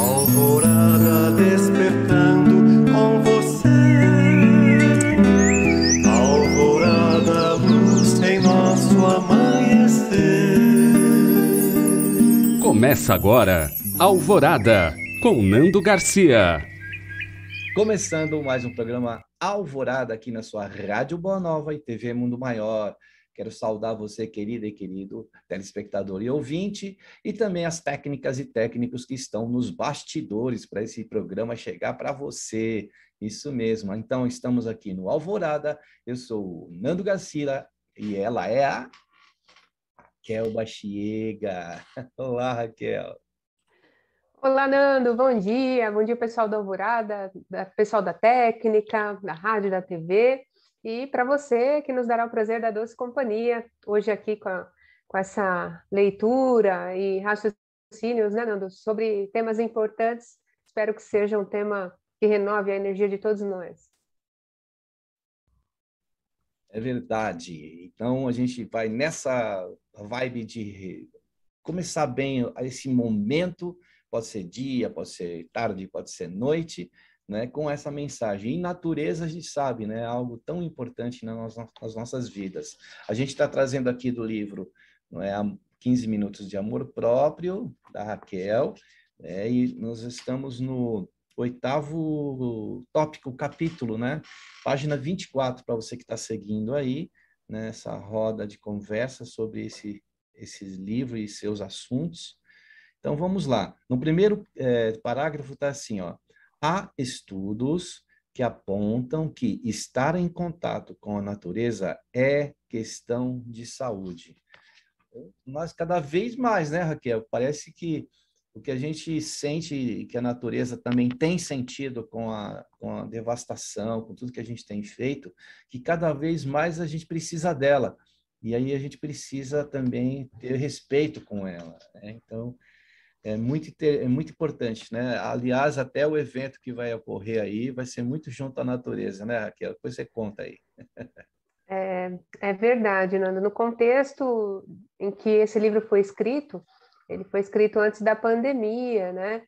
Alvorada despertando com você. Alvorada, luz em nosso amanhecer. Começa agora Alvorada com Nando Garcia. Começando mais um programa Alvorada aqui na sua Rádio Boa Nova e TV Mundo Maior. Quero saudar você, querida e querido telespectador e ouvinte, e também as técnicas e técnicos que estão nos bastidores para esse programa chegar para você. Isso mesmo. Então, estamos aqui no Alvorada. Eu sou o Nando Garcia e ela é a Raquel Baxiega. Olá, Raquel. Olá, Nando, bom dia. Bom dia, pessoal da Alvorada, pessoal da técnica, da rádio, da TV. E para você que nos dará o prazer da doce companhia, hoje aqui com, a, com essa leitura e raciocínios, né, Nando, sobre temas importantes. Espero que seja um tema que renove a energia de todos nós. É verdade. Então a gente vai nessa vibe de começar bem esse momento, pode ser dia, pode ser tarde, pode ser noite, né, com essa mensagem. E natureza a gente sabe, né, algo tão importante nas, nossas vidas. A gente está trazendo aqui do livro não é, 15 Minutos de Amor Próprio, da Raquel, é, e nós estamos no oitavo tópico, capítulo, né, página 24, para você que está seguindo aí, nessa né, roda de conversa sobre esse, esse livro e seus assuntos. Então, vamos lá. No primeiro é, parágrafo está assim, ó. Há estudos que apontam que estar em contato com a natureza é questão de saúde. Nós cada vez mais, né, Raquel? Parece que o que a gente sente que a natureza também tem sentido com a, com a devastação, com tudo que a gente tem feito, que cada vez mais a gente precisa dela. E aí a gente precisa também ter respeito com ela. Né? Então, é muito, é muito importante, né? Aliás, até o evento que vai ocorrer aí vai ser muito junto à natureza, né, Raquel? Depois você conta aí. É, é verdade, Nando. No contexto em que esse livro foi escrito, ele foi escrito antes da pandemia, né?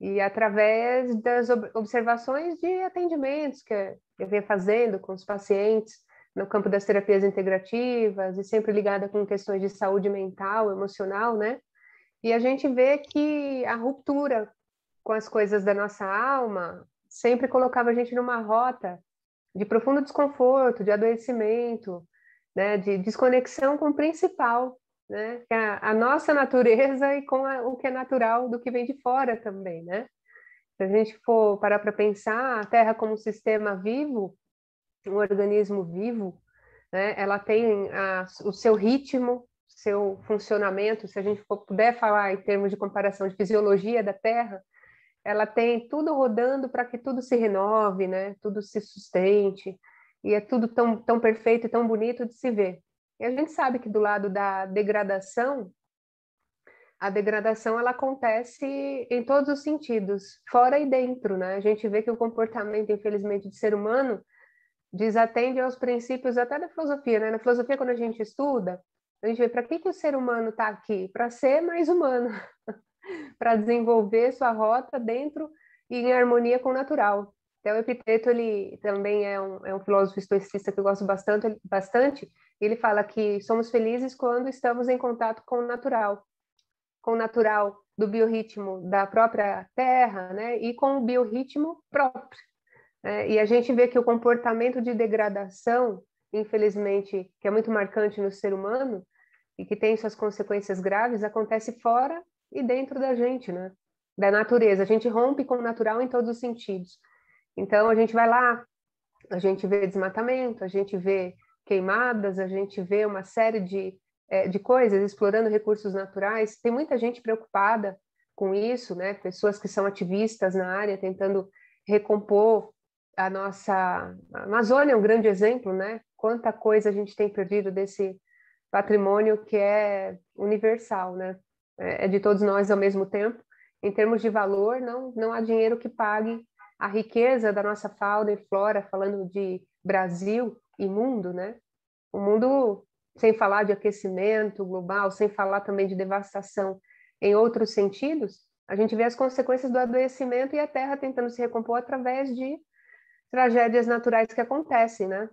E através das observações de atendimentos que eu venho fazendo com os pacientes no campo das terapias integrativas e sempre ligada com questões de saúde mental, emocional, né? E a gente vê que a ruptura com as coisas da nossa alma sempre colocava a gente numa rota de profundo desconforto, de adoecimento, né, de desconexão com o principal, né, a, é a, nossa natureza e com a, o que é natural do que vem de fora também, né? Se a gente for parar para pensar, a Terra como um sistema vivo, um organismo vivo, né, ela tem a, o seu ritmo, seu funcionamento, se a gente puder falar em termos de comparação de fisiologia da Terra, ela tem tudo rodando para que tudo se renove, né? Tudo se sustente e é tudo tão, tão perfeito e tão bonito de se ver. E a gente sabe que do lado da degradação, a degradação ela acontece em todos os sentidos, fora e dentro, né? A gente vê que o comportamento, infelizmente, do ser humano desatende aos princípios até da filosofia, né? Na filosofia, quando a gente estuda, então, a gente vê para que, que o ser humano está aqui? Para ser mais humano, para desenvolver sua rota dentro e em harmonia com o natural. Então, o Epiteto, ele também é um, é um filósofo estoicista que eu gosto bastante, bastante. Ele fala que somos felizes quando estamos em contato com o natural, com o natural do biorritmo da própria terra, né? E com o biorritmo próprio. Né. E a gente vê que o comportamento de degradação, infelizmente, que é muito marcante no ser humano, e que tem suas consequências graves acontece fora e dentro da gente, né? Da natureza. A gente rompe com o natural em todos os sentidos. Então a gente vai lá, a gente vê desmatamento, a gente vê queimadas, a gente vê uma série de, é, de coisas explorando recursos naturais. Tem muita gente preocupada com isso, né? Pessoas que são ativistas na área tentando recompor a nossa a Amazônia é um grande exemplo, né? Quanta coisa a gente tem perdido desse patrimônio que é universal, né? É, é de todos nós ao mesmo tempo. Em termos de valor, não, não há dinheiro que pague a riqueza da nossa fauna e flora, falando de Brasil e mundo, né? O mundo, sem falar de aquecimento global, sem falar também de devastação em outros sentidos, a gente vê as consequências do adoecimento e a Terra tentando se recompor através de tragédias naturais que acontecem, né?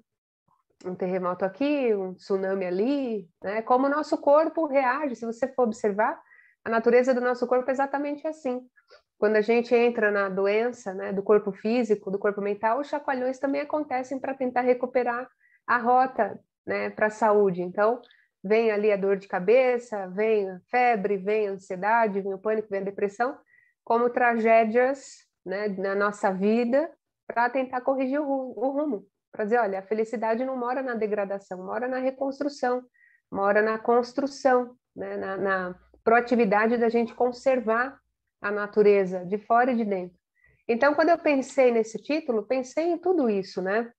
um terremoto aqui, um tsunami ali, né? Como o nosso corpo reage, se você for observar, a natureza do nosso corpo é exatamente assim. Quando a gente entra na doença, né, do corpo físico, do corpo mental, os chacoalhões também acontecem para tentar recuperar a rota, né, para a saúde. Então, vem ali a dor de cabeça, vem a febre, vem a ansiedade, vem o pânico, vem a depressão, como tragédias, né, na nossa vida, para tentar corrigir o rumo para dizer, olha, a felicidade não mora na degradação, mora na reconstrução, mora na construção, né? na, na proatividade da gente conservar a natureza de fora e de dentro. Então, quando eu pensei nesse título, pensei em tudo isso, né?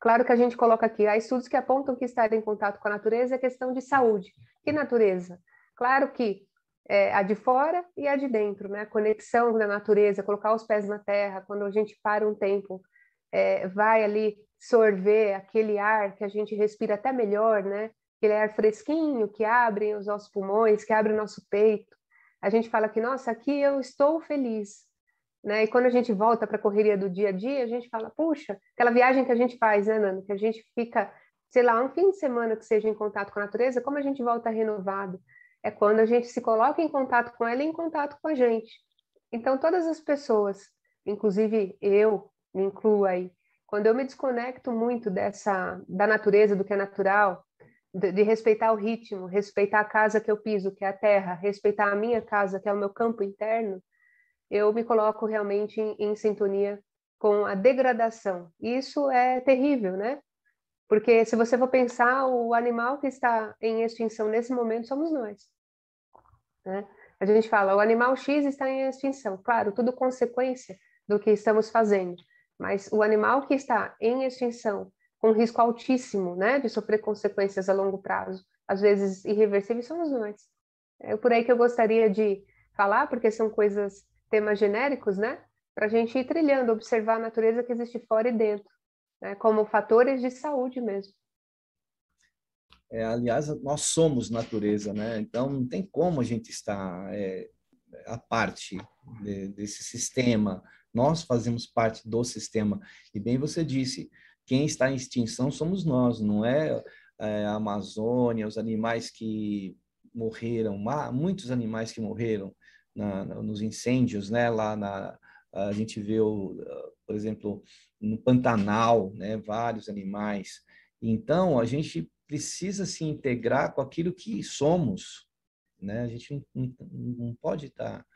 Claro que a gente coloca aqui, há estudos que apontam que estar em contato com a natureza é questão de saúde. Que natureza? Claro que é, a de fora e a de dentro, né? A conexão da natureza, colocar os pés na terra, quando a gente para um tempo é, vai ali sorver aquele ar que a gente respira até melhor, né? Aquele ar fresquinho que abre os nossos pulmões, que abre o nosso peito. A gente fala que, nossa, aqui eu estou feliz. Né? E quando a gente volta para a correria do dia a dia, a gente fala, puxa, aquela viagem que a gente faz, né, Nando? Que a gente fica, sei lá, um fim de semana que seja em contato com a natureza, como a gente volta renovado? É quando a gente se coloca em contato com ela e em contato com a gente. Então, todas as pessoas, inclusive eu, me incluo aí. Quando eu me desconecto muito dessa da natureza, do que é natural, de, de, respeitar o ritmo, respeitar a casa que eu piso, que é a terra, respeitar a minha casa, que é o meu campo interno, eu me coloco realmente em, em sintonia com a degradação. Isso é terrível, né? Porque se você for pensar, o animal que está em extinção nesse momento somos nós. Né? A gente fala, o animal X está em extinção. Claro, tudo consequência do que estamos fazendo mas o animal que está em extinção, com risco altíssimo né, de sofrer consequências a longo prazo, às vezes irreversíveis, são os dois. É por aí que eu gostaria de falar, porque são coisas, temas genéricos, né? Para a gente ir trilhando, observar a natureza que existe fora e dentro, né, como fatores de saúde mesmo. É, aliás, nós somos natureza, né? Então não tem como a gente estar é, à parte de, desse sistema nós fazemos parte do sistema. E bem você disse, quem está em extinção somos nós, não é, é a Amazônia, os animais que morreram, muitos animais que morreram na, nos incêndios, né? Lá na, a gente vê, o, por exemplo, no Pantanal, né? Vários animais. Então, a gente precisa se integrar com aquilo que somos, né? A gente não, não pode estar tá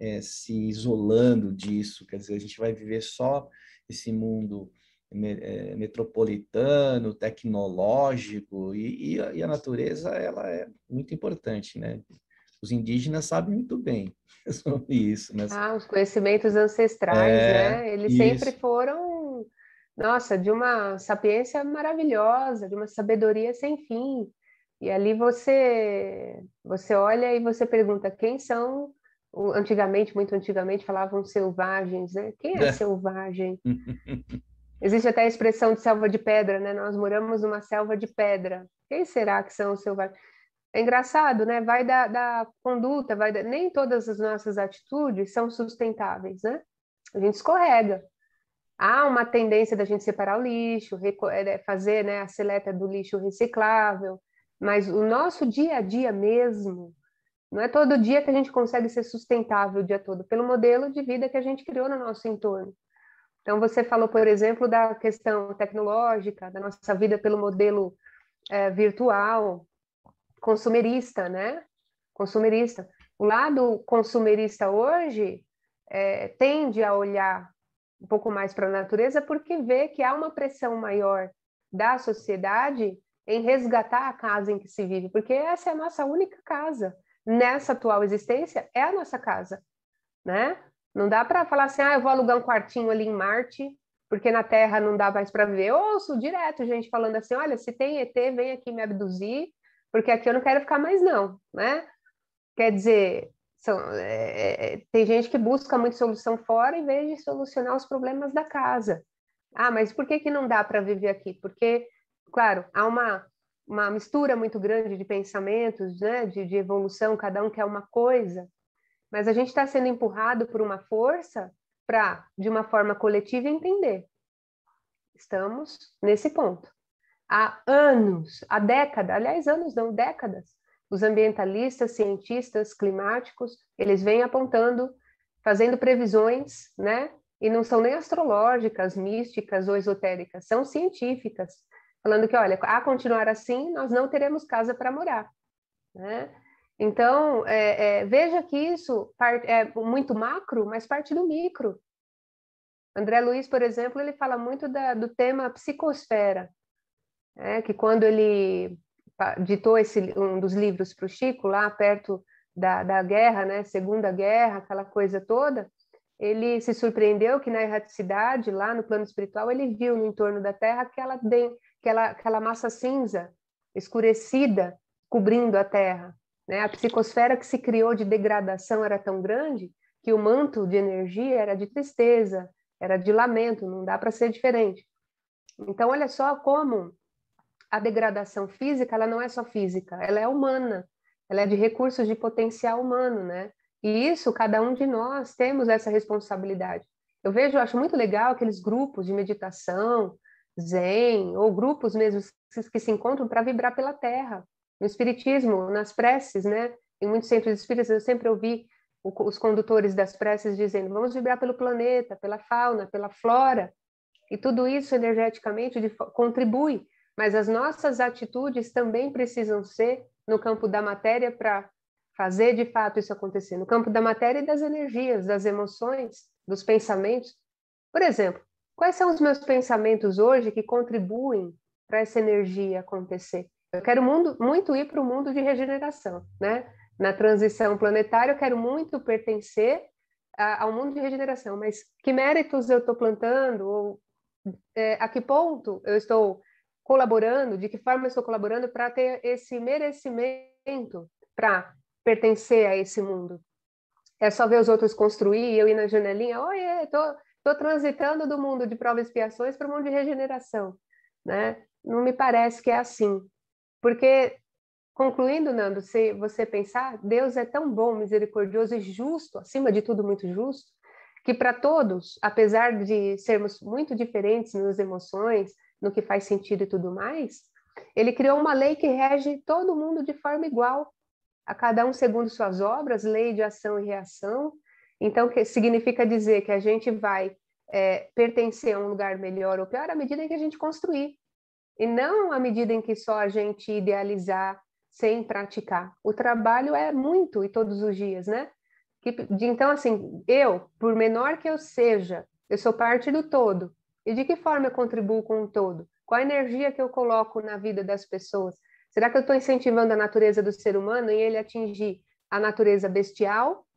é, se isolando disso, quer dizer, a gente vai viver só esse mundo eh, metropolitano, tecnológico, e, e, a, e, a, natureza ela é muito importante, né? Os indígenas sabem muito bem sobre isso. Mas... Né? Ah, os conhecimentos ancestrais, é, né? Eles isso. sempre foram, nossa, de uma sapiência maravilhosa, de uma sabedoria sem fim. E ali você, você olha e você pergunta quem são antigamente, muito antigamente, falavam selvagens, né? Quem é, é. selvagem? Existe até a expressão de selva de pedra, né? Nós moramos numa selva de pedra. Quem será que são os selvagens? É engraçado, né? Vai da, da conduta, vai da... nem todas as nossas atitudes são sustentáveis, né? A gente escorrega. Há uma tendência da gente separar o lixo, é, né? fazer né, a seleta do lixo reciclável, mas o nosso dia a dia mesmo, não é todo dia que a gente consegue ser sustentável o dia todo, pelo modelo de vida que a gente criou no nosso entorno. Então, você falou, por exemplo, da questão tecnológica, da nossa vida pelo modelo é, virtual, consumerista, né? Consumerista. O lado consumerista hoje é, tende a olhar um pouco mais para a natureza porque vê que há uma pressão maior da sociedade em resgatar a casa em que se vive, porque essa é a nossa única casa nessa atual existência é a nossa casa, né? Não dá para falar assim, ah, eu vou alugar um quartinho ali em Marte, porque na Terra não dá mais para ver. ouço direto gente falando assim, olha, se tem ET, vem aqui me abduzir, porque aqui eu não quero ficar mais não, né? Quer dizer, são, é, é, é, tem gente que busca muito solução fora em vez de solucionar os problemas da casa. Ah, mas por que que não dá para viver aqui? Porque, claro, há uma uma mistura muito grande de pensamentos, né, de, de evolução, cada um quer uma coisa, mas a gente está sendo empurrado por uma força para, de uma forma coletiva, entender. Estamos nesse ponto. Há anos, há décadas, aliás, anos não, décadas, os ambientalistas, cientistas, climáticos, eles vêm apontando, fazendo previsões, né? E não são nem astrológicas, místicas ou esotéricas, são científicas falando que, olha, a continuar assim, nós não teremos casa para morar. Né? Então, é, é, veja que isso é muito macro, mas parte do micro. André Luiz, por exemplo, ele fala muito da, do tema psicosfera, né? que quando ele ditou esse, um dos livros para o Chico, lá perto da, da guerra, né? Segunda Guerra, aquela coisa toda, ele se surpreendeu que na erraticidade, lá no plano espiritual, ele viu no entorno da Terra aquela, aquela, aquela massa cinza escurecida cobrindo a Terra. Né? A psicosfera que se criou de degradação era tão grande que o manto de energia era de tristeza, era de lamento, não dá para ser diferente. Então, olha só como a degradação física ela não é só física, ela é humana, ela é de recursos de potencial humano, né? E isso, cada um de nós temos essa responsabilidade. Eu vejo, eu acho muito legal aqueles grupos de meditação, zen, ou grupos mesmo que se encontram para vibrar pela terra. No espiritismo, nas preces, né? Em muitos centros espíritas eu sempre ouvi os condutores das preces dizendo: "Vamos vibrar pelo planeta, pela fauna, pela flora". E tudo isso energeticamente contribui, mas as nossas atitudes também precisam ser no campo da matéria para fazer de fato isso acontecer, no campo da matéria e das energias, das emoções, dos pensamentos. Por exemplo, Quais são os meus pensamentos hoje que contribuem para essa energia acontecer? Eu quero mundo, muito ir para o mundo de regeneração, né? Na transição planetária, eu quero muito pertencer a, ao mundo de regeneração, mas que méritos eu estou plantando? Ou é, a que ponto eu estou colaborando? De que forma eu estou colaborando para ter esse merecimento para pertencer a esse mundo? É só ver os outros construir e eu ir na janelinha, oi, tô estou transitando do mundo de provas e expiações para o mundo de regeneração, né? Não me parece que é assim, porque concluindo, Nando, se você pensar, Deus é tão bom, misericordioso e justo, acima de tudo muito justo, que para todos, apesar de sermos muito diferentes nas emoções, no que faz sentido e tudo mais, ele criou uma lei que rege todo mundo de forma igual, a cada um segundo suas obras, lei de ação e reação, então, que significa dizer que a gente vai é, pertencer a um lugar melhor ou pior à medida em que a gente construir, e não à medida em que só a gente idealizar sem praticar. O trabalho é muito e todos os dias, né? Que, de, então, assim, eu, por menor que eu seja, eu sou parte do todo. E de que forma eu contribuo com o todo? Qual a energia que eu coloco na vida das pessoas? Será que eu estou incentivando a natureza do ser humano em ele atingir a natureza bestial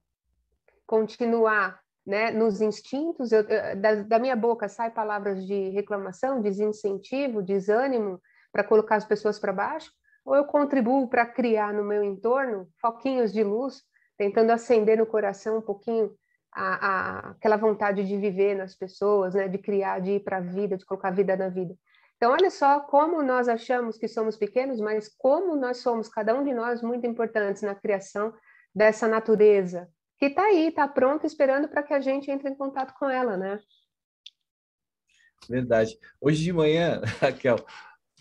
continuar né, nos instintos, eu, eh, da, da, minha boca saem palavras de reclamação, desincentivo, desânimo, para colocar as pessoas para baixo, ou eu contribuo para criar no meu entorno foquinhos de luz, tentando acender no coração um pouquinho a, a, aquela vontade de viver nas pessoas, né, de criar, de ir para a vida, de colocar a vida na vida. Então, olha só como nós achamos que somos pequenos, mas como nós somos, cada um de nós, muito importantes na criação dessa natureza, que está aí, está pronta, esperando para que a gente entre em contato com ela, né? Verdade. Hoje de manhã, Raquel,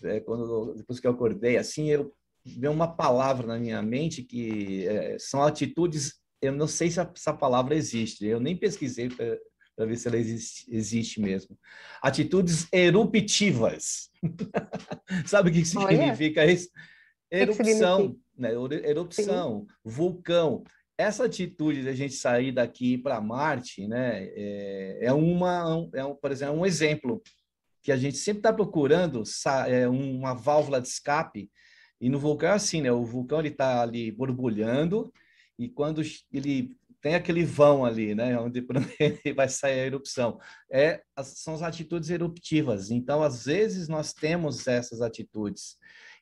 é, quando, depois que eu acordei, assim, eu vi uma palavra na minha mente que é, são atitudes. Eu não sei se essa palavra existe. Eu nem pesquisei para ver se ela existe, existe mesmo. Atitudes eruptivas. Sabe o que significa Olha. isso? Erupção, que que significa? né? Erupção, Sim. vulcão essa atitude de a gente sair daqui para Marte, né, é, é uma, é um, por exemplo, é um exemplo que a gente sempre está procurando é, uma válvula de escape. E no vulcão é assim, né? O vulcão ele está ali borbulhando e quando ele tem aquele vão ali, né? Onde vai sair a erupção. É, são as atitudes eruptivas. Então, às vezes nós temos essas atitudes.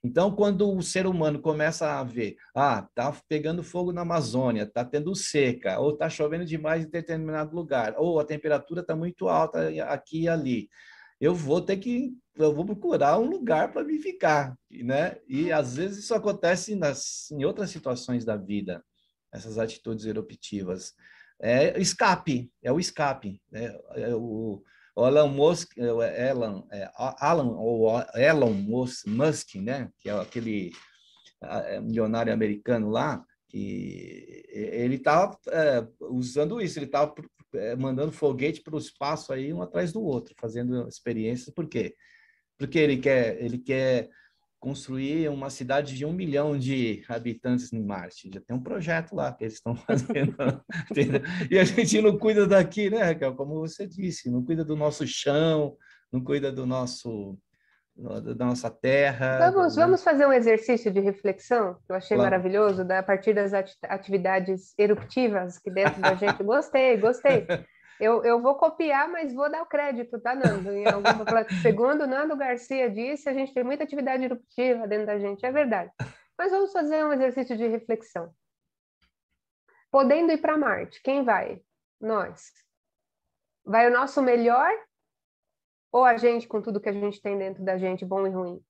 Então, quando o ser humano começa a ver, ah, tá pegando fogo na Amazônia, tá tendo seca, ou tá chovendo demais em determinado lugar, ou a temperatura tá muito alta aqui e ali, eu vou ter que eu vou procurar um lugar para me ficar, né? E às vezes isso acontece nas, em outras situações da vida, essas atitudes eruptivas. É escape, é o escape, né? É o, Elon Musk, é, Elon, é, Alan, ou Elon Musk, né, que é aquele é, milionário americano lá, que ele estava é, usando isso, ele estava mandando foguete para o espaço aí um atrás do outro, fazendo experiências. Por quê? Porque ele quer, ele quer construir uma cidade de um milhão de habitantes em Marte. Já tem um projeto lá que eles estão fazendo. e a gente não cuida daqui, né, Raquel? Como você disse, não cuida do nosso chão, não cuida do nosso da nossa terra. Vamos, né? vamos fazer um exercício de reflexão que eu achei claro. maravilhoso, da, a partir das atividades eruptivas que dentro da gente. Gostei, gostei. Eu, eu vou copiar, mas vou dar o crédito, tá, Nando? Algum... Segundo Nando Garcia disse, a gente tem muita atividade eruptiva dentro da gente, é verdade. Mas vamos fazer um exercício de reflexão. Podendo ir para Marte, quem vai? Nós. Vai o nosso melhor ou a gente com tudo que a gente tem dentro da gente, bom e ruim?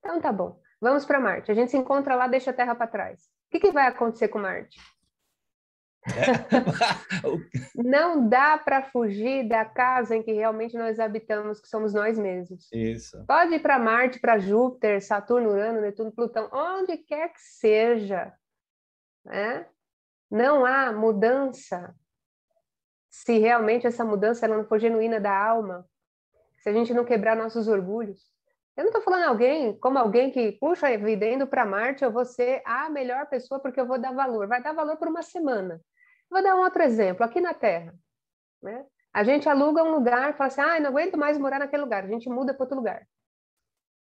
Então tá bom. Vamos para Marte. A gente se encontra lá, deixa a Terra para trás. O que, que vai acontecer com Marte? É. não dá para fugir da casa em que realmente nós habitamos, que somos nós mesmos. Isso. Pode ir para Marte, para Júpiter, Saturno, Urano, Netuno, Plutão, onde quer que seja. Né? Não há mudança se realmente essa mudança ela não for genuína da alma, se a gente não quebrar nossos orgulhos. Eu não estou falando alguém como alguém que, puxa, vida indo para Marte, eu vou ser a melhor pessoa porque eu vou dar valor. Vai dar valor por uma semana. Vou dar um outro exemplo, aqui na Terra. Né? A gente aluga um lugar e fala assim, ah, não aguento mais morar naquele lugar, a gente muda para outro lugar.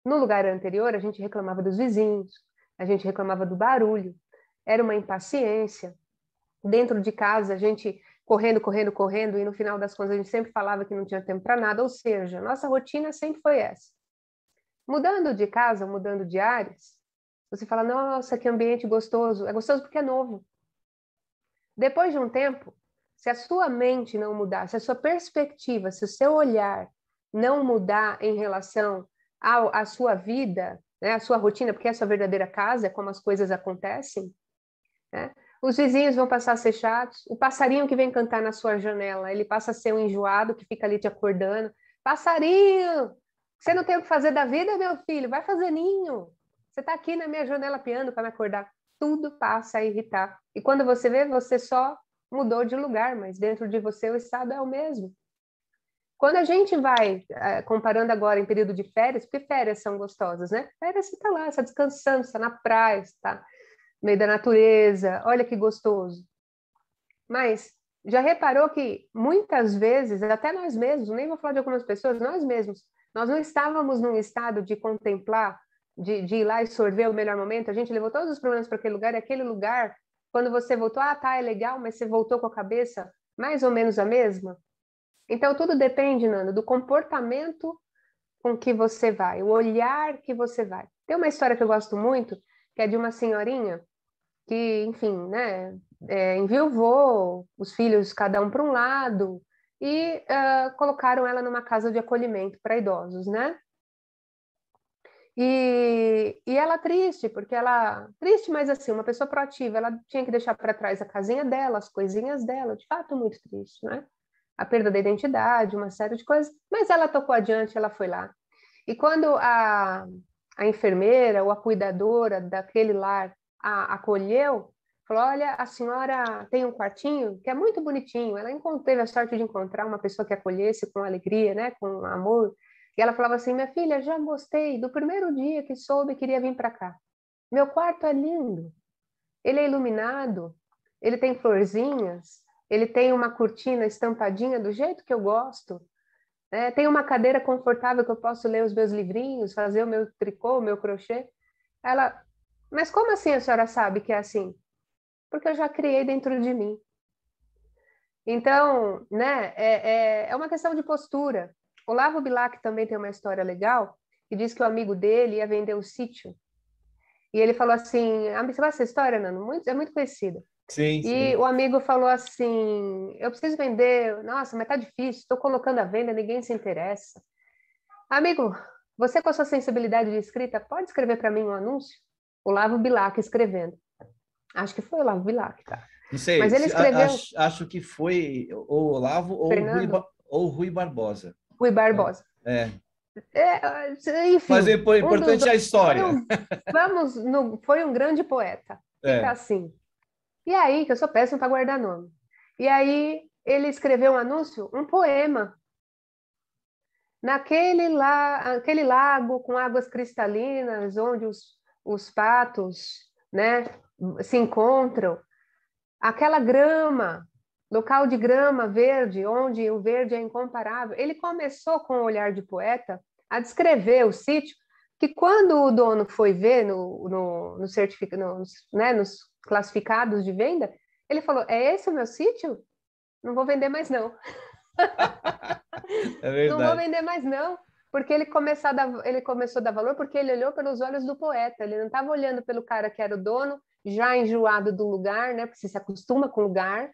No lugar anterior, a gente reclamava dos vizinhos, a gente reclamava do barulho, era uma impaciência. Dentro de casa, a gente correndo, correndo, correndo, e no final das contas a gente sempre falava que não tinha tempo para nada, ou seja, nossa rotina sempre foi essa. Mudando de casa, mudando de áreas, você fala, nossa, que ambiente gostoso. É gostoso porque é novo. Depois de um tempo, se a sua mente não mudar, se a sua perspectiva, se o seu olhar não mudar em relação ao, à sua vida, né, à sua rotina, porque é a sua verdadeira casa, é como as coisas acontecem, né? os vizinhos vão passar a ser chatos, o passarinho que vem cantar na sua janela, ele passa a ser um enjoado que fica ali te acordando. Passarinho, você não tem o que fazer da vida, meu filho, vai fazer ninho. Você está aqui na minha janela piando para me acordar tudo passa a irritar. E quando você vê, você só mudou de lugar, mas dentro de você o estado é o mesmo. Quando a gente vai é, comparando agora em período de férias, porque férias são gostosas, né? Férias você está lá, está descansando, está na praia, está no meio da natureza, olha que gostoso. Mas já reparou que muitas vezes, até nós mesmos, nem vou falar de algumas pessoas, nós mesmos, nós não estávamos num estado de contemplar de, de ir lá e sorver o melhor momento, a gente levou todos os problemas para aquele lugar, e aquele lugar, quando você voltou, ah, tá, é legal, mas você voltou com a cabeça mais ou menos a mesma? Então, tudo depende, Nando, do comportamento com que você vai, o olhar que você vai. Tem uma história que eu gosto muito, que é de uma senhorinha que, enfim, né, é, enviou os filhos cada um para um lado e uh, colocaram ela numa casa de acolhimento para idosos, né? E, e ela triste, porque ela. Triste, mas assim, uma pessoa proativa, ela tinha que deixar para trás a casinha dela, as coisinhas dela, de fato, muito triste, né? A perda da identidade, uma série de coisas, mas ela tocou adiante, ela foi lá. E quando a, a enfermeira ou a cuidadora daquele lar a acolheu, falou: Olha, a senhora tem um quartinho que é muito bonitinho. Ela teve a sorte de encontrar uma pessoa que acolhesse com alegria, né, com amor. E ela falava assim: minha filha, já gostei do primeiro dia que soube queria vir para cá. Meu quarto é lindo, ele é iluminado, ele tem florzinhas, ele tem uma cortina estampadinha do jeito que eu gosto, né? tem uma cadeira confortável que eu posso ler os meus livrinhos, fazer o meu tricô, o meu crochê. Ela, mas como assim a senhora sabe que é assim? Porque eu já criei dentro de mim. Então, né, é, é, é uma questão de postura. Olavo Bilac também tem uma história legal, que diz que o amigo dele ia vender o sítio. E ele falou assim, ah, você essa história, Nano? Muito, é muito conhecida. Sim, e sim. o amigo falou assim, eu preciso vender, nossa, mas tá difícil, estou colocando a venda, ninguém se interessa. Amigo, você com a sua sensibilidade de escrita, pode escrever para mim um anúncio? Olavo Bilac escrevendo. Acho que foi o Olavo Bilac, tá? Não sei, Mas ele escreveu... acho, acho que foi ou Olavo ou Fernando. ou Rui Barbosa. Rui Barbosa. É. é. É, enfim, Mas o importante um é a história. Um, vamos, no, foi um grande poeta. É. assim. E é aí, que eu sou péssimo para guardar nome. E aí, ele escreveu um anúncio, um poema. Naquele la, aquele lago com águas cristalinas, onde os, os patos né, se encontram, aquela grama Local de grama verde, onde o verde é incomparável. Ele começou com o olhar de poeta a descrever o sítio, que quando o dono foi ver no, no, no certific... nos, né, nos classificados de venda, ele falou: É esse o meu sítio? Não vou vender mais, não. é verdade. Não vou vender mais, não porque ele, a dar, ele começou a dar valor porque ele olhou pelos olhos do poeta, ele não estava olhando pelo cara que era o dono, já enjoado do lugar, né? Porque você se acostuma com o lugar,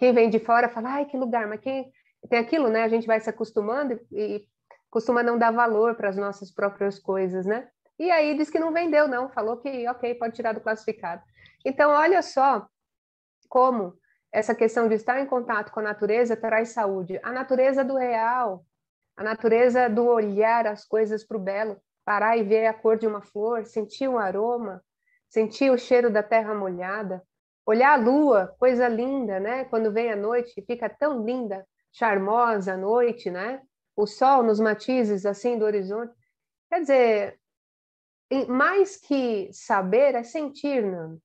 quem vem de fora fala, ai, que lugar, mas quem tem aquilo, né? A gente vai se acostumando e, e costuma não dar valor para as nossas próprias coisas, né? E aí diz que não vendeu, não, falou que ok, pode tirar do classificado. Então, olha só como essa questão de estar em contato com a natureza traz saúde. A natureza do real, a natureza do olhar as coisas para o belo, parar e ver a cor de uma flor, sentir um aroma, sentir o cheiro da terra molhada, Olhar a lua, coisa linda, né? Quando vem a noite, fica tão linda, charmosa a noite, né? O sol nos matizes assim do horizonte. Quer dizer, mais que saber é sentir, né?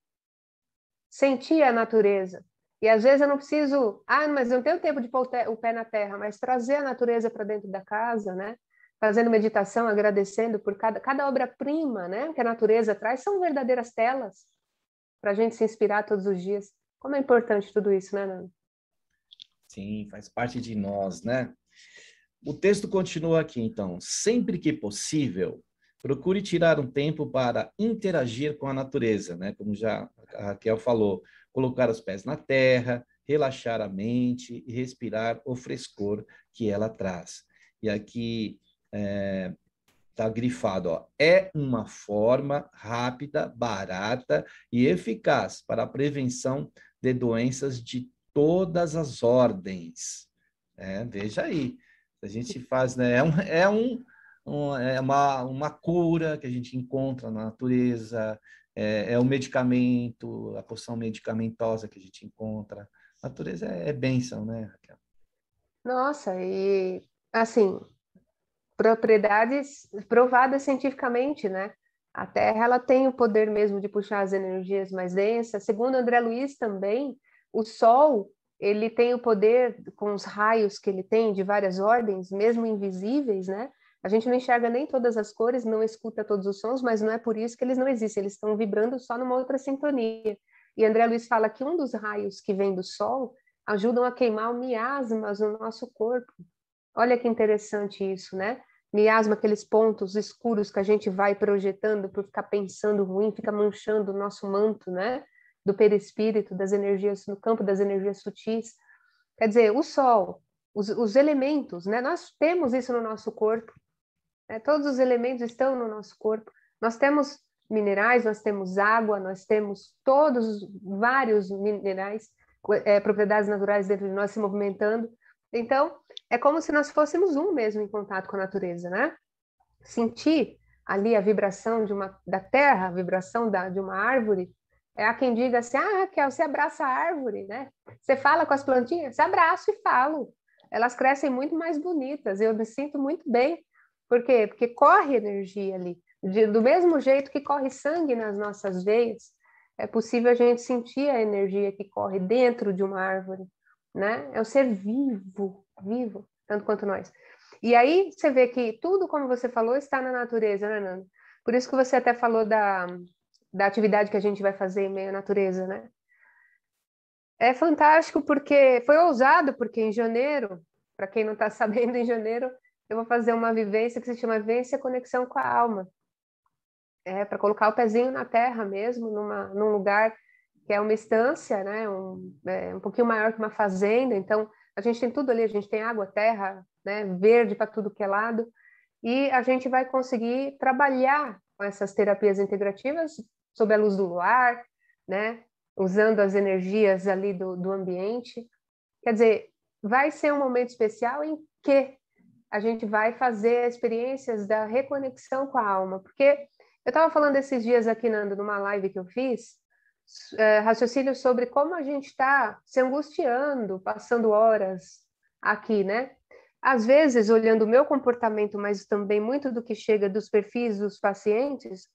Sentir a natureza. E às vezes eu não preciso, ah, mas eu não tenho tempo de pôr o pé na terra, mas trazer a natureza para dentro da casa, né? Fazendo meditação, agradecendo por cada, cada obra-prima, né? Que a natureza traz, são verdadeiras telas para a gente se inspirar todos os dias. Como é importante tudo isso, né, Nando? Sim, faz parte de nós, né? O texto continua aqui, então. Sempre que possível, procure tirar um tempo para interagir com a natureza, né? Como já a Raquel falou, colocar os pés na terra, relaxar a mente e respirar o frescor que ela traz. E aqui é, Está grifado, ó. É uma forma rápida, barata e eficaz para a prevenção de doenças de todas as ordens. É, veja aí. A gente faz, né? É um, é um é uma, uma cura que a gente encontra na natureza, é, é o medicamento, a poção medicamentosa que a gente encontra. A natureza é, é bênção, né, Raquel? Nossa, e assim, propriedades provadas cientificamente, né? A Terra ela tem o poder mesmo de puxar as energias mais densas. Segundo André Luiz também, o Sol ele tem o poder com os raios que ele tem de várias ordens, mesmo invisíveis, né? A gente não enxerga nem todas as cores, não escuta todos os sons, mas não é por isso que eles não existem, eles estão vibrando só numa outra sintonia. E André Luiz fala que um dos raios que vem do Sol ajudam a queimar o miasmas no nosso corpo. Olha que interessante isso, né? Miasma, aqueles pontos escuros que a gente vai projetando por ficar pensando ruim, fica manchando o nosso manto, né? Do perispírito, das energias, no campo das energias sutis. Quer dizer, o sol, os, os elementos, né? Nós temos isso no nosso corpo. Né? Todos os elementos estão no nosso corpo. Nós temos minerais, nós temos água, nós temos todos vários minerais, é, propriedades naturais dentro de nós se movimentando. Então, é como se nós fôssemos um mesmo em contato com a natureza, né? Sentir ali a vibração de uma, da terra, a vibração da, de uma árvore, é, a quem diga assim, ah, Raquel, você abraça a árvore, né? Você fala com as plantinhas? Você abraço e falo. Elas crescem muito mais bonitas, eu me sinto muito bem. Por quê? Porque corre energia ali. De, do mesmo jeito que corre sangue nas nossas veias, é possível a gente sentir a energia que corre dentro de uma árvore, né? É um ser vivo, vivo, tanto quanto nós. E aí você vê que tudo, como você falou, está na natureza, né, Nando? Por isso que você até falou da, da atividade que a gente vai fazer em meio à natureza, né? É fantástico porque foi ousado, porque em janeiro, para quem não está sabendo, em janeiro eu vou fazer uma vivência que se chama Vivência Conexão com a Alma. É para colocar o pezinho na terra mesmo, numa, num lugar que é uma estância, né? Um, é, um pouquinho maior que uma fazenda, então a gente tem tudo ali, a gente tem água, terra, né, verde para tudo que é lado, e a gente vai conseguir trabalhar com essas terapias integrativas sob a luz do luar, né, usando as energias ali do, do ambiente. Quer dizer, vai ser um momento especial em que a gente vai fazer experiências da reconexão com a alma, porque eu estava falando esses dias aqui, Nando, numa live que eu fiz, é, eh, raciocínios sobre como a gente está se angustiando, passando horas aqui, né? Às vezes, olhando o meu comportamento, mas também muito do que chega dos perfis dos pacientes,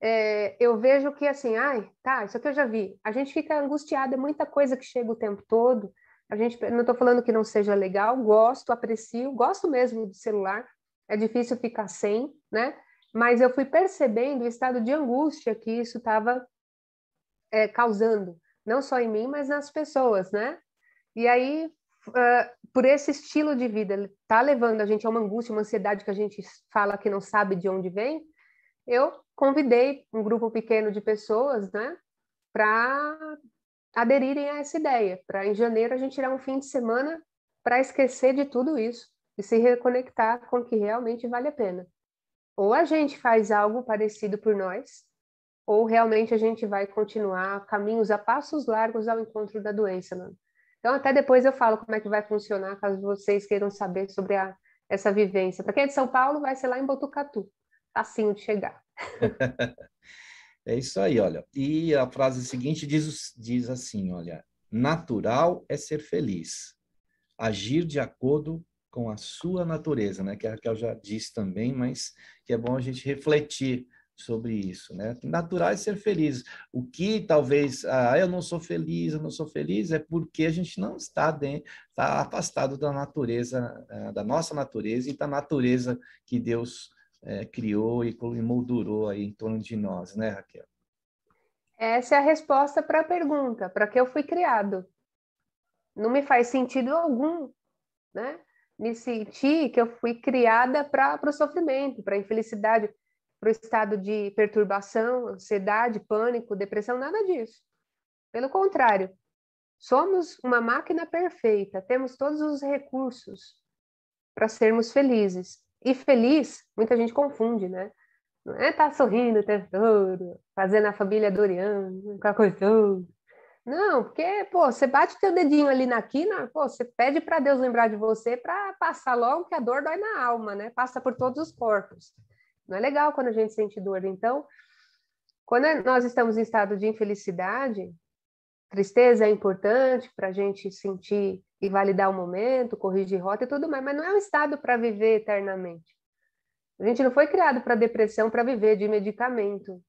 é, eu vejo que assim, ai, tá, isso aqui eu já vi. A gente fica angustiada, é muita coisa que chega o tempo todo. A gente, não estou falando que não seja legal, gosto, aprecio, gosto mesmo do celular. É difícil ficar sem, né? Mas eu fui percebendo o estado de angústia que isso estava é, causando, não só em mim, mas nas pessoas, né? E aí, uh, por esse estilo de vida, tá levando a gente a uma angústia, uma ansiedade que a gente fala que não sabe de onde vem, eu convidei um grupo pequeno de pessoas, né, para aderirem a essa ideia, para em janeiro a gente tirar um fim de semana para esquecer de tudo isso e se reconectar com o que realmente vale a pena. Ou a gente faz algo parecido por nós, ou realmente a gente vai continuar caminhos a passos largos ao encontro da doença. Né? Então, até depois eu falo como é que vai funcionar, caso vocês queiram saber sobre a, essa vivência. Para quem é de São Paulo, vai ser lá em Botucatu, facinho tá de chegar. é isso aí, olha. E a frase seguinte diz, diz assim, olha, natural é ser feliz, agir de acordo com a sua natureza, né? Que a é, Raquel já disse também, mas que é bom a gente refletir sobre isso, né? Naturais ser felizes. O que talvez, ah, eu não sou feliz, eu não sou feliz, é porque a gente não está dentro, está afastado da natureza, ah, da nossa natureza e da natureza que Deus é, criou e moldurou aí em torno de nós, né, Raquel? Essa é a resposta para a pergunta, para que eu fui criado. Não me faz sentido algum, né? Me sentir que eu fui criada para o sofrimento, para a infelicidade para o estado de perturbação, ansiedade, pânico, depressão, nada disso. Pelo contrário, somos uma máquina perfeita, temos todos os recursos para sermos felizes. E feliz, muita gente confunde, né? Não é estar tá sorrindo o tempo todo, fazendo a família Dorian, a coisa toda. Não, porque, pô, você bate teu dedinho ali na quina, pô, você pede para Deus lembrar de você para passar logo que a dor dói na alma, né? Passa por todos os corpos. Não é legal quando a gente sente dor. Então, quando nós estamos em estado de infelicidade, tristeza é importante para a gente sentir e validar o momento, corrigir rota e tudo mais, mas não é um estado para viver eternamente. A gente não foi criado para depressão para viver de medicamento.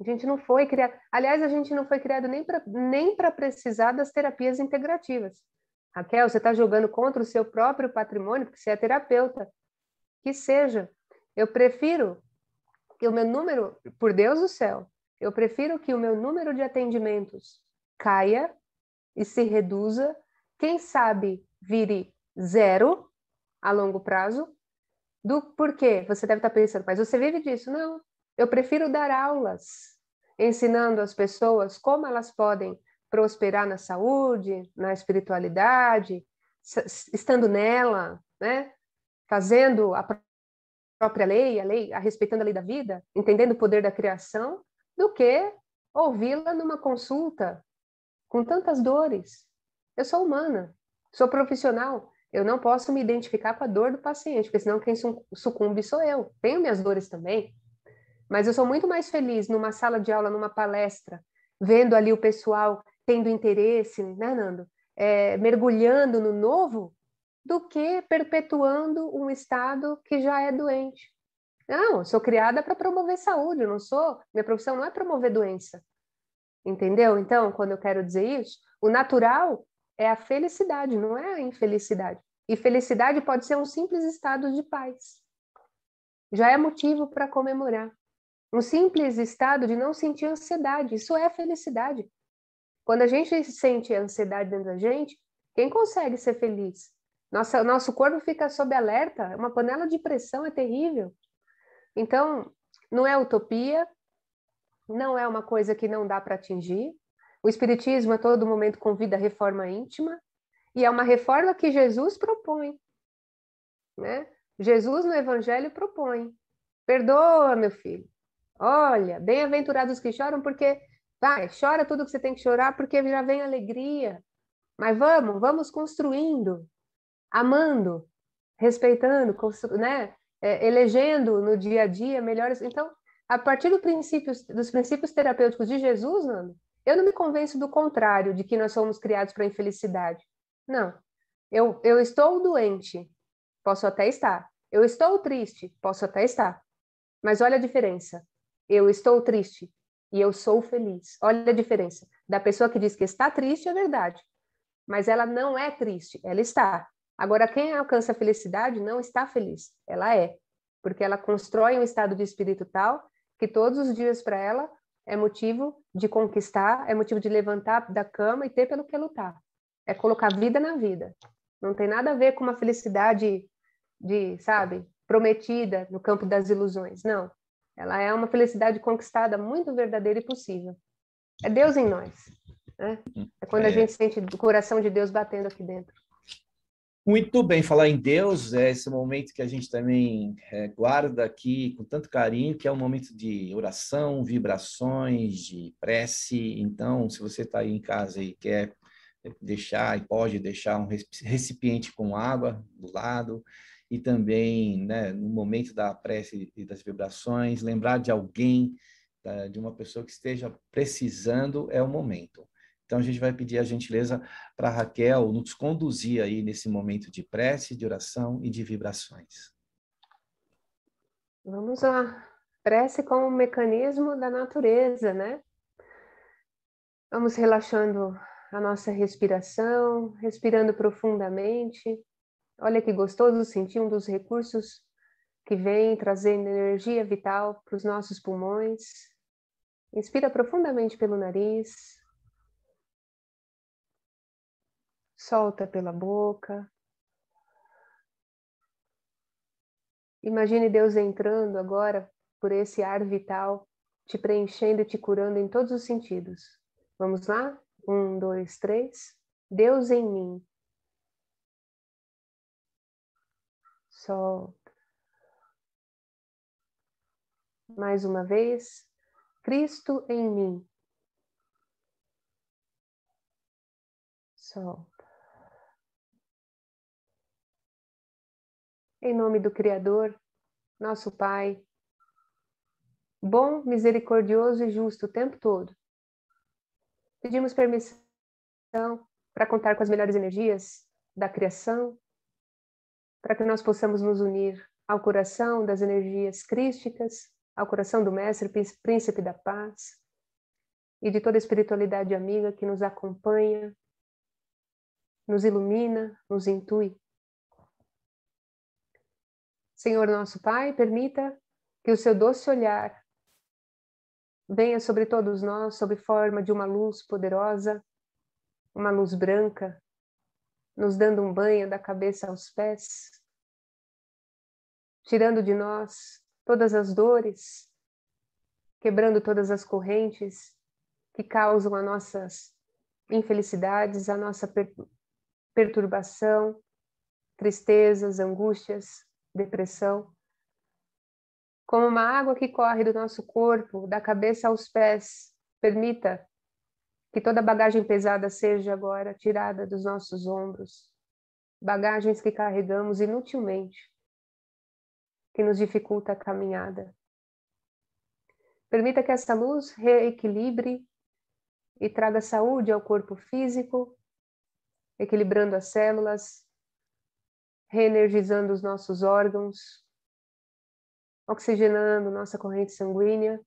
A gente não foi criado. Aliás, a gente não foi criado nem para nem precisar das terapias integrativas. Raquel, você está jogando contra o seu próprio patrimônio, porque você é terapeuta que seja. Eu prefiro que o meu número, por Deus do céu, eu prefiro que o meu número de atendimentos caia e se reduza, quem sabe vire zero a longo prazo, do porquê. Você deve estar pensando, mas você vive disso? Não. Eu prefiro dar aulas, ensinando as pessoas como elas podem prosperar na saúde, na espiritualidade, estando nela, né? fazendo a própria lei, a lei, a respeitando a lei da vida, entendendo o poder da criação, do que ouvi-la numa consulta com tantas dores. Eu sou humana, sou profissional, eu não posso me identificar com a dor do paciente, porque senão quem sucumbe sou eu. Tenho minhas dores também, mas eu sou muito mais feliz numa sala de aula, numa palestra, vendo ali o pessoal tendo interesse, né, Nando? É, mergulhando no novo, do que perpetuando um Estado que já é doente. Não, sou criada para promover saúde, não sou. Minha profissão não é promover doença. Entendeu? Então, quando eu quero dizer isso, o natural é a felicidade, não é a infelicidade. E felicidade pode ser um simples estado de paz. Já é motivo para comemorar. Um simples estado de não sentir ansiedade, isso é felicidade. Quando a gente sente ansiedade dentro da gente, quem consegue ser feliz? Nossa, nosso corpo fica sob alerta, uma panela de pressão é terrível. Então, não é utopia, não é uma coisa que não dá para atingir. O Espiritismo a é todo momento convida a reforma íntima, e é uma reforma que Jesus propõe. Né? Jesus no Evangelho propõe: perdoa, meu filho. Olha, bem-aventurados que choram, porque vai, chora tudo que você tem que chorar, porque já vem alegria. Mas vamos, vamos construindo amando, respeitando, né? É, elegendo no dia a dia melhores. Então, a partir dos princípios terapêuticos de Jesus, Nando, eu não me convenço do contrário, de que nós somos criados para a infelicidade. Não. Eu, eu estou doente, posso até estar. Eu estou triste, posso até estar. Mas olha a diferença. Eu estou triste e eu sou feliz. Olha a diferença. Da pessoa que diz que está triste, é verdade. Mas ela não é triste, ela está. Agora, quem alcança a felicidade não está feliz, ela é, porque ela constrói um estado de espírito tal que todos os dias para ela é motivo de conquistar, é motivo de levantar da cama e ter pelo que lutar. É colocar vida na vida. Não tem nada a ver com uma felicidade de, sabe, prometida no campo das ilusões. Não. Ela é uma felicidade conquistada muito verdadeira e possível. É Deus em nós. Né? É quando é. a gente sente o coração de Deus batendo aqui dentro. Muito bem, falar em Deus é esse momento que a gente também é, guarda aqui com tanto carinho, que é um momento de oração, vibrações, de prece. Então, se você está aí em casa e quer deixar e pode deixar um recipiente com água do lado e também, né, no momento da prece e das vibrações, lembrar de alguém, de uma pessoa que esteja precisando é o momento. Então, a gente vai pedir a gentileza para Raquel nos conduzir aí nesse momento de prece, de oração e de vibrações. Vamos lá. Prece como um mecanismo da natureza, né? Vamos relaxando a nossa respiração, respirando profundamente. Olha que gostoso sentir um dos recursos que vem trazendo energia vital para os nossos pulmões. Inspira profundamente pelo nariz, solta pela boca. Imagine Deus entrando agora por esse ar vital, te preenchendo e te curando em todos os sentidos. Vamos lá? Um, dois, três. Deus em mim. Solta. Mais uma vez. Cristo em mim. Solta. Em nome do Criador, nosso Pai, bom, misericordioso e justo o tempo todo. Pedimos permissão para contar com as melhores energias da criação, para que nós possamos nos unir ao coração das energias crísticas, ao coração do Mestre, Príncipe da Paz, e de toda a espiritualidade amiga que nos acompanha, nos ilumina, nos intui Senhor nosso Pai, permita que o seu doce olhar venha sobre todos nós sob forma de uma luz poderosa, uma luz branca, nos dando um banho da cabeça aos pés, tirando de nós todas as dores, quebrando todas as correntes que causam as nossas infelicidades, a nossa per perturbação, tristezas, angústias depressão, como uma água que corre do nosso corpo, da cabeça aos pés. Permita que toda bagagem pesada seja agora tirada dos nossos ombros, bagagens que carregamos inutilmente, que nos dificulta a caminhada. Permita que essa luz reequilibre e traga saúde ao corpo físico, equilibrando as células, reenergizando os nossos órgãos, oxigenando nossa corrente sanguínea,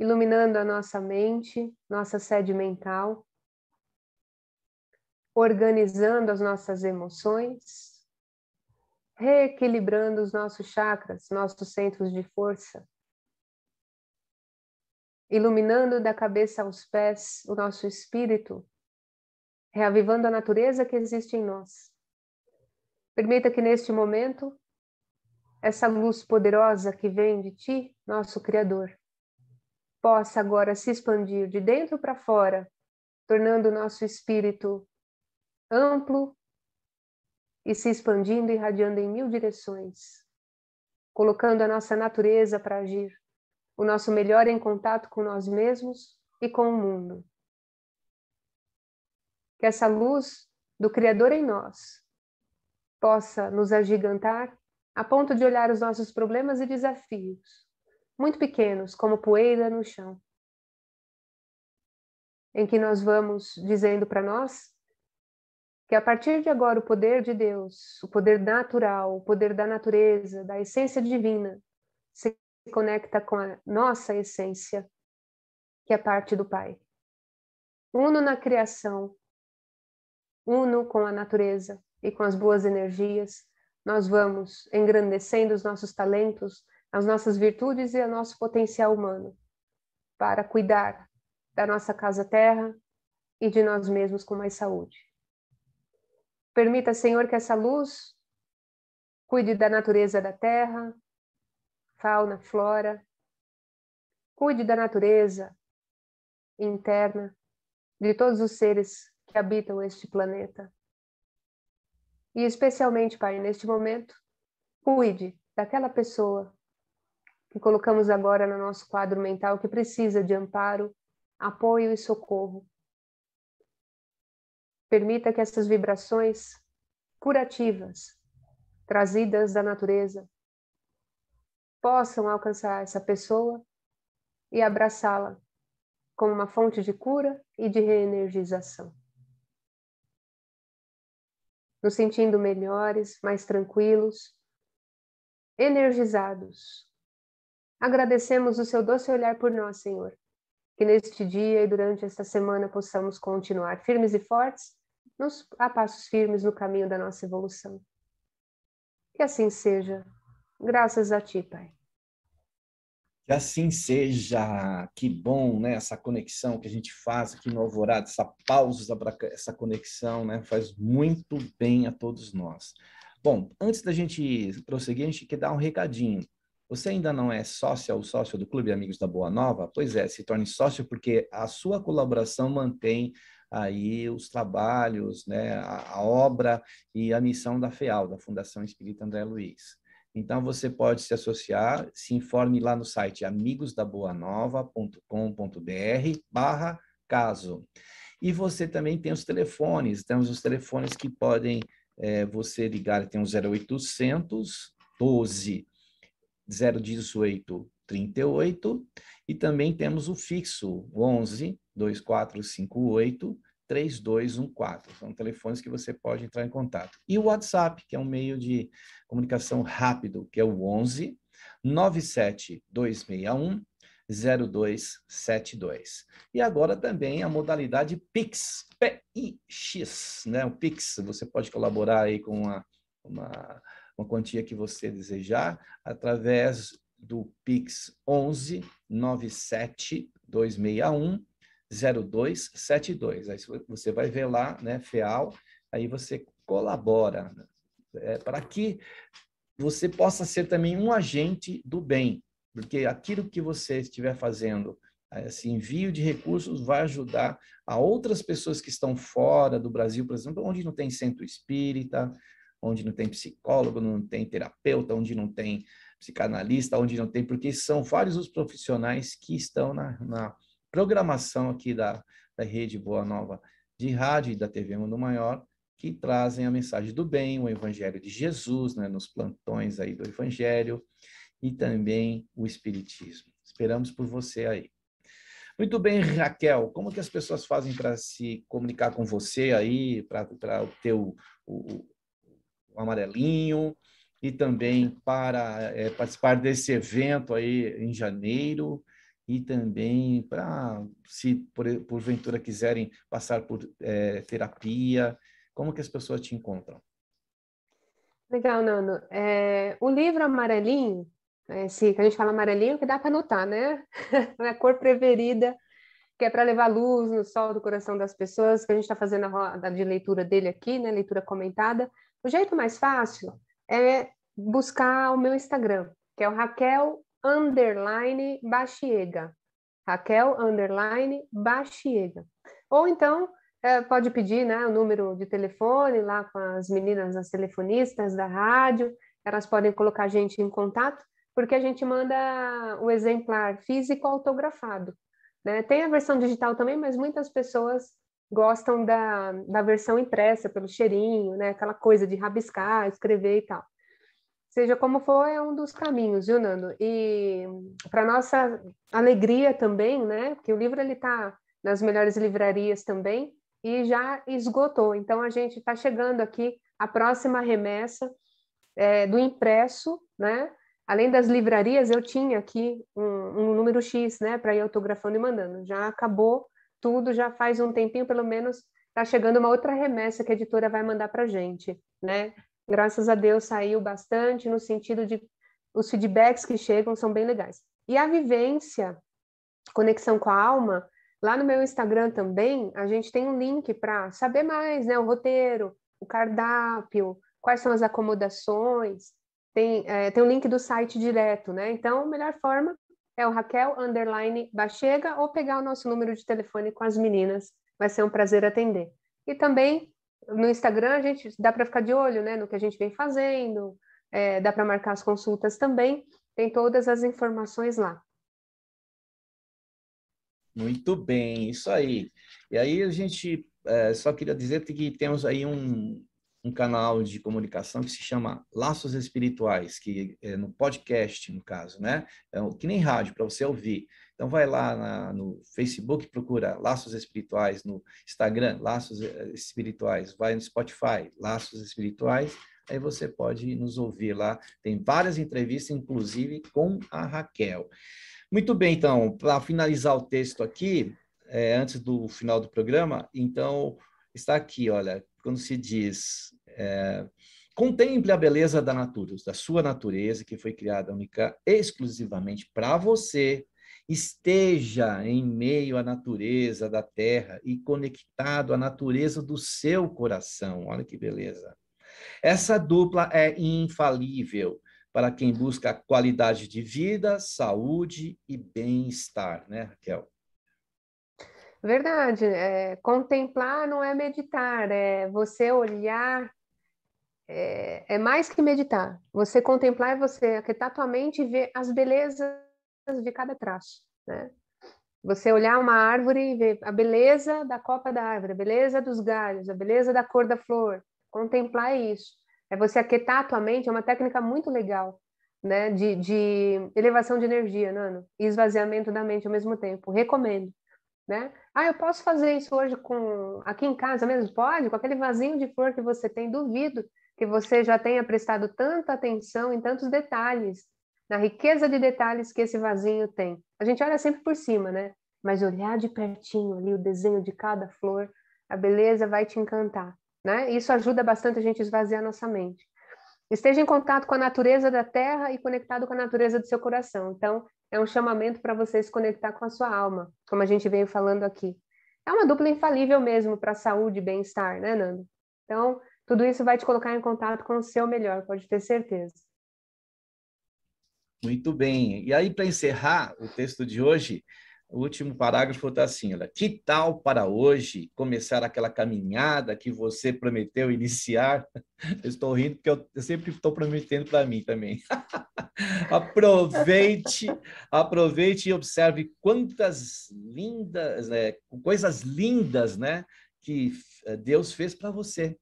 iluminando a nossa mente, nossa sede mental, organizando as nossas emoções, reequilibrando os nossos chakras, nossos centros de força, iluminando da cabeça aos pés o nosso espírito, reavivando a natureza que existe em nós. Permita que neste momento essa luz poderosa que vem de ti, nosso Criador, possa agora se expandir de dentro para fora, tornando o nosso espírito amplo e se expandindo e irradiando em mil direções, colocando a nossa natureza para agir, o nosso melhor em contato com nós mesmos e com o mundo. Que essa luz do Criador em nós possa nos agigantar a ponto de olhar os nossos problemas e desafios, muito pequenos, como poeira no chão, em que nós vamos dizendo para nós que a partir de agora o poder de Deus, o poder natural, o poder da natureza, da essência divina, se conecta com a nossa essência, que é parte do Pai. Uno na criação, uno com a natureza, e com as boas energias, nós vamos engrandecendo os nossos talentos, as nossas virtudes e o nosso potencial humano para cuidar da nossa casa terra e de nós mesmos com mais saúde. Permita, Senhor, que essa luz cuide da natureza da terra, fauna, flora, cuide da natureza interna de todos os seres que habitam este planeta e especialmente, Pai, neste momento, cuide daquela pessoa que colocamos agora no nosso quadro mental que precisa de amparo, apoio e socorro. Permita que essas vibrações curativas, trazidas da natureza, possam alcançar essa pessoa e abraçá-la como uma fonte de cura e de reenergização nos sentindo melhores, mais tranquilos, energizados. Agradecemos o seu doce olhar por nós, Senhor. Que neste dia e durante esta semana possamos continuar firmes e fortes, nos, a passos firmes no caminho da nossa evolução. Que assim seja. Graças a Ti, Pai. Que assim seja. Que bom, né? Essa conexão que a gente faz aqui no Alvorada, essa pausa para essa conexão, né? Faz muito bem a todos nós. Bom, antes da gente prosseguir, a gente quer dar um recadinho. Você ainda não é sócio ou sócio do Clube Amigos da Boa Nova? Pois é, se torne sócio porque a sua colaboração mantém aí os trabalhos, né, a, a obra e a missão da FEAL, da Fundação Espírita André Luiz. Então você pode se associar, se informe lá no site amigosdaboanova.com.br barra caso. E você também tem os telefones, temos os telefones que podem é, você ligar, tem o 0800 12 018 38 e também temos o fixo 11 2458 3214. São telefones que você pode entrar em contato. E o WhatsApp, que é um meio de comunicação rápido, que é o 11 97261 0272. E agora também a modalidade Pix, PIX, né? O Pix, você pode colaborar aí com uma, uma, uma quantia que você desejar através do Pix 11 97 261 0272. Aí você vai ver lá, né, FEAL, aí você colabora né? é, para que você possa ser também um agente do bem, porque aquilo que você estiver fazendo, esse envio de recursos vai ajudar a outras pessoas que estão fora do Brasil, por exemplo, onde não tem centro espírita, onde não tem psicólogo, não tem terapeuta, onde não tem psicanalista, onde não tem, porque são vários os profissionais que estão na, na programação aqui da, da Rede Boa Nova de Rádio e da TV Mundo Maior, que trazem a mensagem do bem, o Evangelho de Jesus, né, nos plantões aí do Evangelho, e também o Espiritismo. Esperamos por você aí. Muito bem, Raquel, como que as pessoas fazem para se comunicar com você aí, para obter o, teu o, amarelinho e também para é, participar desse evento aí em janeiro? e também para, se por, porventura quiserem passar por é, terapia, como que as pessoas te encontram? Legal, Nando. É, o livro amarelinho, esse que a gente fala amarelinho, que dá para notar, né? É a cor preferida, que é para levar luz no sol do coração das pessoas, que a gente está fazendo a roda de leitura dele aqui, né? Leitura comentada. O jeito mais fácil é buscar o meu Instagram, que é o Raquel underline Baxiega. Raquel underline Baxiega. Ou então é, pode pedir né, o número de telefone lá com as meninas, as telefonistas da rádio, elas podem colocar a gente em contato, porque a gente manda o exemplar físico autografado. Né? Tem a versão digital também, mas muitas pessoas gostam da, da versão impressa, pelo cheirinho, né? aquela coisa de rabiscar, escrever e tal. Seja como for, é um dos caminhos, viu, Nando? E para nossa alegria também, né? Porque o livro ele está nas melhores livrarias também e já esgotou. Então a gente está chegando aqui a próxima remessa é, do impresso, né? Além das livrarias, eu tinha aqui um, um número X, né, para ir autografando e mandando. Já acabou tudo, já faz um tempinho, pelo menos, está chegando uma outra remessa que a editora vai mandar para gente, né? graças a Deus saiu bastante no sentido de os feedbacks que chegam são bem legais. E a vivência, conexão com a alma, lá no meu Instagram também, a gente tem um link para saber mais, né, o roteiro, o cardápio, quais são as acomodações, tem, é, tem um link do site direto, né? Então, a melhor forma é o Raquel Underline Bachega ou pegar o nosso número de telefone com as meninas. Vai ser um prazer atender. E também no Instagram a gente dá para ficar de olho, né, no que a gente vem fazendo, é, dá para marcar as consultas também, tem todas as informações lá. Muito bem, isso aí. E aí a gente é, só queria dizer que temos aí um, um canal de comunicação que se chama Laços Espirituais, que é no podcast, no caso, né? É, que nem rádio, para você ouvir. Então vai lá na, no Facebook, procura Laços Espirituais, no Instagram, Laços eh, Espirituais, vai no Spotify, Laços Espirituais, aí você pode nos ouvir lá. Tem várias entrevistas, inclusive com a Raquel. Muito bem, então, para finalizar o texto aqui, é, antes do final do programa, então está aqui, olha, quando se diz. É, Contemple a beleza da natureza, da sua natureza que foi criada única exclusivamente para você esteja em meio à natureza da terra e conectado à natureza do seu coração. Olha que beleza. Essa dupla é infalível para quem busca qualidade de vida, saúde e bem-estar, né, Raquel? Verdade. É, contemplar não é meditar, é você olhar. É, é mais que meditar. Você contemplar é você aquietar tua mente e ver as belezas de cada traço, né? Você olhar uma árvore e ver a beleza da copa da árvore, a beleza dos galhos, a beleza da cor da flor, contemplar isso. É você aquietar a tua mente, é uma técnica muito legal, né? De, de elevação de energia, Nano, e esvaziamento da mente ao mesmo tempo. Recomendo, né? Ah, eu posso fazer isso hoje com aqui em casa mesmo? Pode, com aquele vasinho de flor que você tem, duvido que você já tenha prestado tanta atenção em tantos detalhes na riqueza de detalhes que esse vasinho tem. A gente olha sempre por cima, né? Mas olhar de pertinho ali o desenho de cada flor, a beleza vai te encantar, né? Isso ajuda bastante a gente esvaziar nossa mente. Esteja em contato com a natureza da terra e conectado com a natureza do seu coração. Então, é um chamamento para você se conectar com a sua alma, como a gente veio falando aqui. É uma dupla infalível mesmo para saúde e bem-estar, né, Nando? Então, tudo isso vai te colocar em contato com o seu melhor, pode ter certeza. Muito bem. E aí, para encerrar o texto de hoje, o último parágrafo está assim: olha, que tal para hoje começar aquela caminhada que você prometeu iniciar? Eu estou rindo porque eu, sempre estou prometendo para mim também. aproveite, aproveite e observe quantas lindas, né, coisas lindas, né, que eh, Deus fez para você.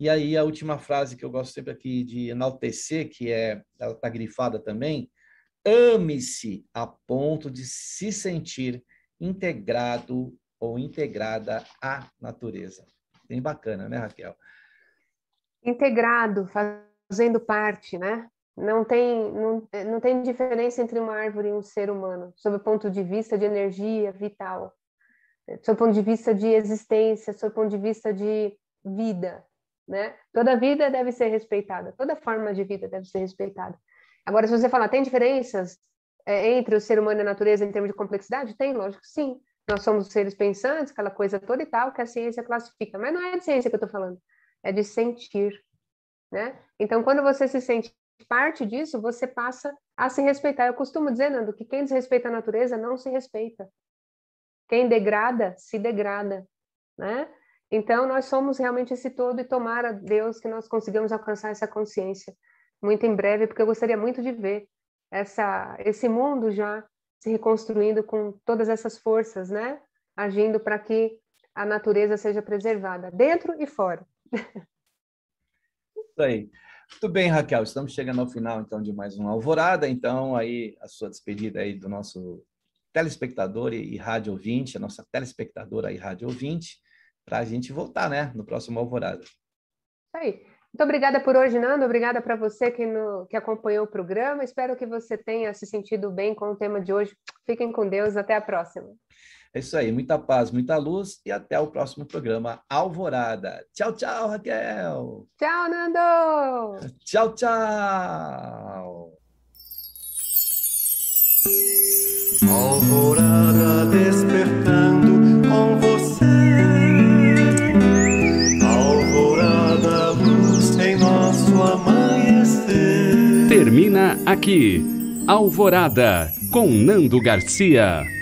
E aí a última frase que eu gosto sempre aqui de enaltecer, que é, ela está grifada também, ame-se a ponto de se sentir integrado ou integrada à natureza. Bem bacana, né, Raquel? Integrado, fazendo parte, né? Não tem, não, não tem diferença entre uma árvore e um ser humano, sob o ponto de vista de energia vital, sob o ponto de vista de existência, sob o ponto de vista de vida né? Toda vida deve ser respeitada, toda forma de vida deve ser respeitada. Agora, se você falar, tem diferenças é, entre o ser humano e a natureza em termos de complexidade? Tem, lógico, sim. Nós somos seres pensantes, aquela coisa toda e tal que a ciência classifica. Mas não é de ciência que eu estou falando, é de sentir, né? Então, quando você se sente parte disso, você passa a se respeitar. Eu costumo dizer, Nando, que quem desrespeita a natureza não se respeita. Quem degrada, se degrada, né? Então, nós somos realmente esse todo e tomara Deus que nós consigamos alcançar essa consciência muito em breve, porque eu gostaria muito de ver essa, esse mundo já se reconstruindo com todas essas forças, né? Agindo para que a natureza seja preservada, dentro e fora. Isso aí. Muito bem, Raquel, estamos chegando ao final, então, de mais uma Alvorada. Então, aí, a sua despedida aí do nosso telespectador e, e rádio ouvinte, a nossa telespectadora e rádio ouvinte para a gente voltar, né, no próximo Alvorada. Isso aí. Muito obrigada por hoje, Nando. Obrigada para você que, no, que acompanhou o programa. Espero que você tenha se sentido bem com o tema de hoje. Fiquem com Deus. Até a próxima. É isso aí. Muita paz, muita luz e até o próximo programa Alvorada. Tchau, tchau, Raquel. Tchau, Nando. Tchau, tchau. Alvorada despertou. Termina aqui. Alvorada com Nando Garcia.